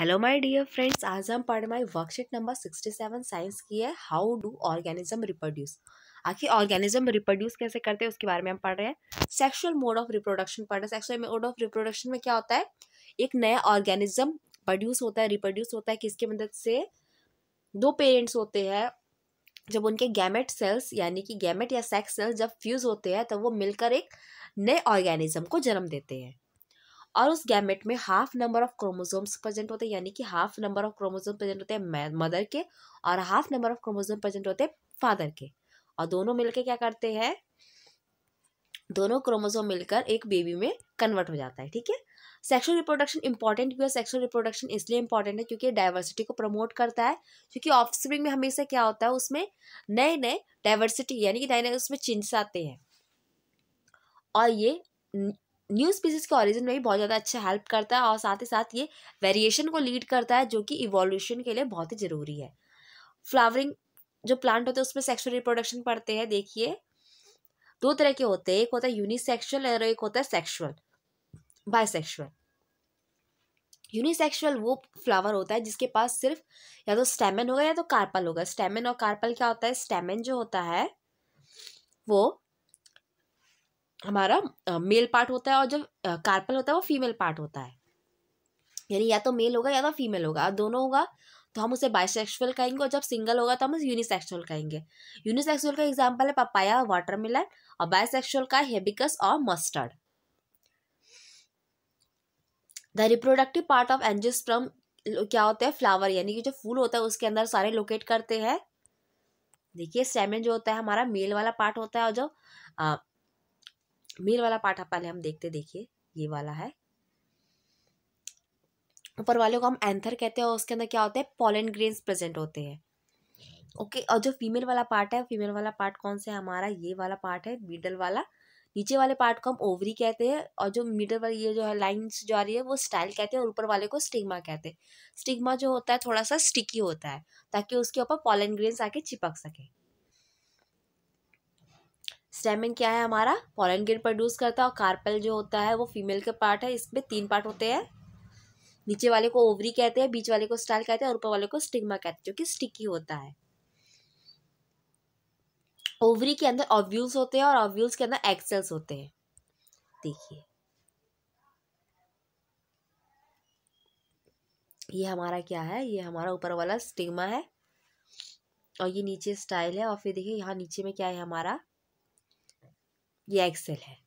hello my dear friends आज हम पढ़ my worksheet number sixty seven science की है हाउ डू ऑर्गेनिज्म रिप्रोड्यूस आखिर ऑर्गेनिज्म रिप्रोड्यूस कैसे करते हैं उसके बारे में हम पढ़ रहे हैं सेक्सुअल मोड ऑफ रिप्रोडक्शन पढ़ रहे हैं सेक्सुअल मोड ऑफ रिप्रोडक्शन में क्या होता है एक नया ऑर्गेनिज्म प्रोड्यूस होता है रिप्रोड्यूस होता है किसकी मदद से दो पेरेंट्स होते हैं जब उनके गैमेट सेल्स यानी कि गैमेट या सेक्स सेल्स जब फ्यूज़ होते हैं तब वो मिलकर एक नए ऑर्गेनिज्म को जन्म देते हैं और उस गैमेट में half number of chromosomes present होते हैं यानी कि half number of chromosome present होते हैं मदर के और half number of chromosome present होते हैं फादर के और दोनों मिलकर क्या करते हैं दोनों क्रोमोजोम मिलकर एक बेबी में कन्वर्ट हो जाता है ठीक है सेक्सुअल रिप्रोडक्शन इंपॉर्टेंट भी है सेक्सुअल रिप्रोडक्शन इसलिए इंपॉर्टेंट है क्योंकि डाइवर्सिटी को प्रमोट करता है क्योंकि ऑफस्प्रिंग में हमेशा क्या होता है उसमें नए नए डाइवर्सिटी यानी कि नए नए उसमें चेंजेस आते हैं और ये न्यू स्पीसीज के ऑरिजिन में भी बहुत ज़्यादा अच्छा हेल्प करता है और साथ ही साथ ये वेरिएशन को लीड करता है जो कि इवोल्यूशन के लिए बहुत ही ज़रूरी है फ्लावरिंग जो प्लांट होते हैं उसमें सेक्सुअल रिप्रोडक्शन पड़ते हैं देखिए दो तरह के होते हैं एक होता है यूनिसेक्शुअल और एक होता है सेक्शुअल बायसेक्सुअल यूनिसेक्सुअल वो फ्लावर होता है जिसके पास सिर्फ या तो स्टेमन होगा या तो कार्पल होगा स्टेमन और कार्पल क्या होता है स्टेमन जो होता है वो हमारा मेल पार्ट होता है और जब कार्पल होता है वो फीमेल पार्ट होता है यानी या तो मेल होगा या तो फीमेल होगा और दोनों होगा तो हम उसे बाइसेक्सुअल कहेंगे और जब सिंगल होगा तो हम उसे यूनिसेक्सुअल कहेंगे यूनिसेक्सुअल का एग्जाम्पल है पपाया वाटरमेलन और बाइसेक्सुअल का हेबिकस और mustard the reproductive part of एंजिस्ट्रम क्या होता है फ्लावर यानी कि जो फूल होता है उसके अंदर सारे लोकेट करते हैं देखिए स्टेमिन जो होता है हमारा मेल वाला पार्ट होता है और जो मेल वाला पार्ट पहले हम देखते देखिए ये वाला है ऊपर वाले को हम एंथर कहते हैं और उसके अंदर क्या होता है पॉलन ग्रेन्स प्रेजेंट होते हैं ओके और जो फीमेल वाला पार्ट है फीमेल वाला पार्ट कौन सा है हमारा ये वाला पार्ट है मिडल वाला नीचे वाले पार्ट को हम ओवरी कहते हैं और जो मिडल वाली ये जो है लाइन्स जो आ रही है वो स्टाइल कहते हैं और ऊपर वाले को स्टिग्मा कहते हैं स्टिग्मा जो होता है थोड़ा सा स्टिकी होता है ताकि उसके ऊपर पॉलन ग्रेन्स आके चिपक सके स्टेमिन क्या है हमारा पॉलन गिर प्रोड्यूस करता है और कार्पेल जो होता है वो फीमेल का पार्ट है इसमें तीन पार्ट होते हैं नीचे वाले को ओवरी कहते हैं बीच वाले को स्टाइल कहते हैं और ऊपर वाले को स्टिग्मा कहते हैं जो कि स्टिकी होता है ओवरी के अंदर ऑब्यूल्स होते हैं और ऑब्यूल्स के अंदर एक्सेल्स होते हैं देखिए ये हमारा क्या है ये हमारा ऊपर वाला स्टिग्मा है और ये नीचे स्टाइल है और फिर देखिए यहाँ नीचे में क्या है हमारा ये एक्सेल है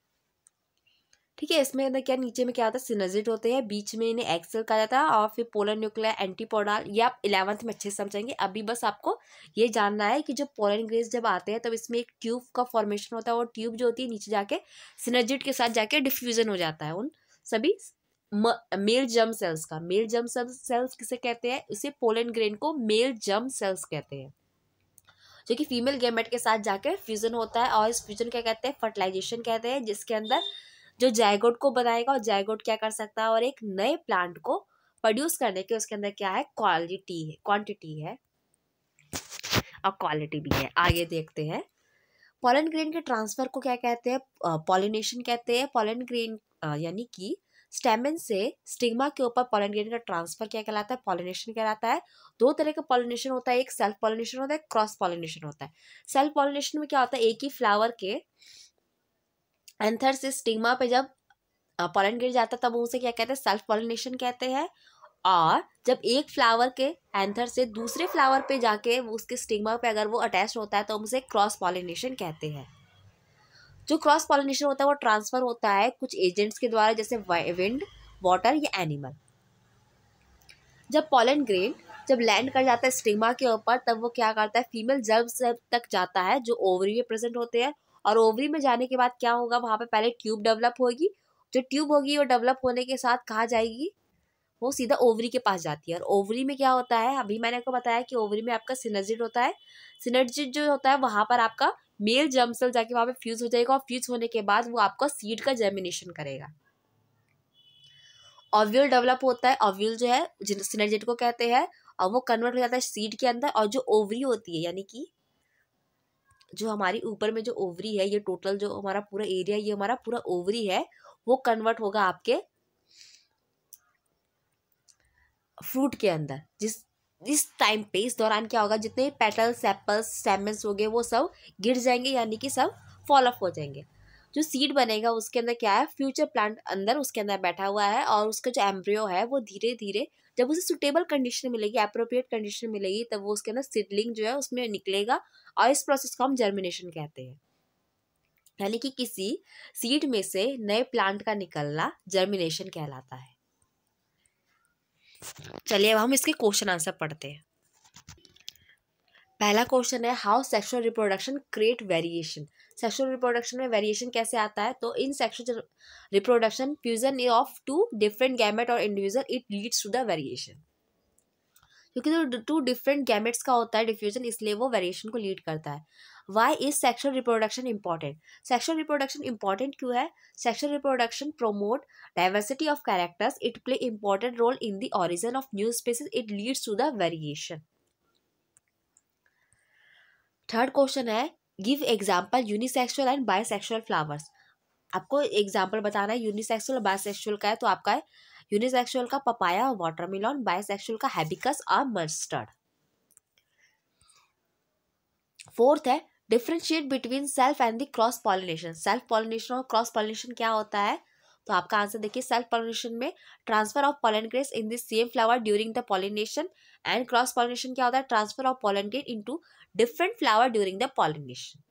ठीक है इसमें ना क्या नीचे में क्या होता है सिनजिट होते हैं बीच में इन्हें एक्सेल कहा जाता है और फिर पोलर न्यूक्लियर एंटीपोडाल ये आप इलेवंथ में अच्छे से समझेंगे अभी बस आपको ये जानना है कि जो पोलन ग्रेस जब आते हैं तब तो इसमें एक ट्यूब का फॉर्मेशन होता है और ट्यूब जो होती है नीचे जाके सिनजिट के साथ जाके डिफ्यूजन हो जाता है उन सभी मेल जम सेल्स का मेल जम सेल्स किसे कहते हैं इसे पोलन ग्रेन को मेल जम सेल्स कहते हैं जो कि फीमेल गेमेट के साथ जाकर फ्यूज़न होता है और इस फ्यूज़न क्या कहते हैं फर्टिलाइजेशन कहते हैं जिसके अंदर जो जैगोट को बनाएगा और जैगोट क्या कर सकता है और एक नए प्लांट को प्रोड्यूस करने के उसके अंदर क्या है क्वालिटी है क्वांटिटी है और क्वालिटी भी है आगे देखते हैं पॉलन ग्रेन के ट्रांसफ़र को क्या कहते हैं पॉलिनेशन कहते हैं पॉलन ग्रेन यानी कि स्टेमिन से स्टिग्मा के ऊपर पॉलिनेटिन का ट्रांसफर क्या कहलाता है पॉलिनेशन कहलाता है दो तरह का पॉलिनेशन होता है एक सेल्फ पॉलिनेशन होता है क्रॉस पॉलिनेशन होता है सेल्फ पॉलिनेशन में क्या होता है एक ही फ्लावर के एंथर से स्टिग्मा पे जब पॉलन गिर जाता है तब उसे क्या कहते हैं सेल्फ पॉलिनेशन कहते हैं और जब एक फ्लावर के एंथर से दूसरे फ्लावर पे जाके उसके स्टिग्मा पे अगर वो अटैच होता है तो हम उसे क्रॉस पॉलिनेशन कहते हैं जो क्रॉस पॉलिनेशन होता है वो ट्रांसफ़र होता है कुछ एजेंट्स के द्वारा जैसे विंड वाटर या एनिमल जब पॉलन ग्रेन जब लैंड कर जाता है स्टिग्मा के ऊपर तब वो क्या करता है फीमेल जर्म्स तक जाता है जो ओवरी में प्रेजेंट होते हैं और ओवरी में जाने के बाद क्या होगा वहाँ पे पहले ट्यूब डेवलप होगी जो ट्यूब होगी वो डेवलप होने के साथ कहाँ जाएगी वो सीधा ओवरी के पास जाती है और ओवरी में क्या होता है अभी मैंने आपको बताया कि ओवरी में आपका सिनर्जिट होता है सिनर्जिट जो होता है वहाँ पर आपका मेल जर्म सेल जाके वहाँ पे फ्यूज हो जाएगा और फ्यूज होने के बाद वो आपका सीड का जर्मिनेशन करेगा ऑव्यूल डेवलप होता है ऑव्यूल जो है सिनर्जेट को कहते हैं और वो कन्वर्ट हो जाता है सीड के अंदर और जो ओवरी होती है यानी कि जो हमारी ऊपर में जो ओवरी है ये टोटल जो हमारा पूरा एरिया ये हमारा पूरा ओवरी है वो कन्वर्ट होगा आपके फ्रूट के अंदर जिस इस टाइम पे इस दौरान क्या होगा जितने पेटल्स एप्पल्स सेमेंस हो गए वो सब गिर जाएंगे यानी कि सब फॉल ऑफ हो जाएंगे जो सीड बनेगा उसके अंदर क्या है फ्यूचर प्लांट अंदर उसके अंदर बैठा हुआ है और उसका जो एम्ब्रियो है वो धीरे धीरे जब उसे सुटेबल कंडीशन मिलेगी अप्रोप्रिएट कंडीशन मिलेगी तब वो उसके अंदर सीडलिंग जो है उसमें निकलेगा और इस प्रोसेस को हम जर्मिनेशन कहते हैं यानी कि किसी सीड में से नए प्लांट का निकलना जर्मिनेशन कहलाता है चलिए अब हम इसके क्वेश्चन आंसर पढ़ते हैं पहला क्वेश्चन है how sexual reproduction create variation sexual reproduction में वेरिएशन कैसे आता है तो in sexual reproduction fusion of two different gamete और individual it leads to the variation क्योंकि जो टू डिफरेंट गैमेट्स का होता है डिफ्यूजन इसलिए वो वेरिएशन को लीड करता है why is sexual reproduction important sexual reproduction important क्यों है sexual reproduction promote diversity of characters it play important role in the origin of new species it leads to the variation third question है give example unisexual and bisexual flowers आपको example बताना है unisexual और bisexual का है तो आपका है यूनिसेक्सुअल का पपाया और वाटरमेलॉन बायसेक्सुअल का हैबिकस और मस्टर्ड फोर्थ है differentiate between self and the cross pollination self pollination और क्रॉस पॉलिनेशन क्या होता है तो आपका आंसर देखिए सेल्फ पॉलिनेशन में transfer of pollen grains in the same flower during the pollination and cross pollination क्या होता है transfer of pollen grain into different flower during the pollination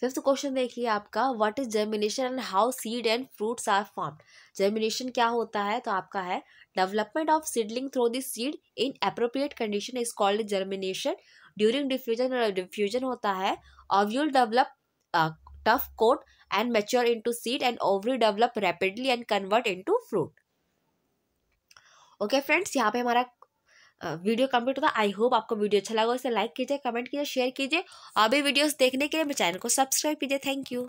fifth question देख लिया आपका what is germination and how seed and fruits are form germination क्या होता है तो आपका है development of seedling through this seed in appropriate condition is called germination during diffusion diffusion होता है ovule develop tough coat and mature into seed and ovary develop rapidly and convert into fruit okay friends यहाँ पे हमारा video complete होता I hope आपको video अच्छा लगा उसे लाइक कीजिए कमेंट कीजिए शेयर कीजिए और भी वीडियोस देखने के लिए मेरे चैनल को सब्सक्राइब कीजिए थैंक यू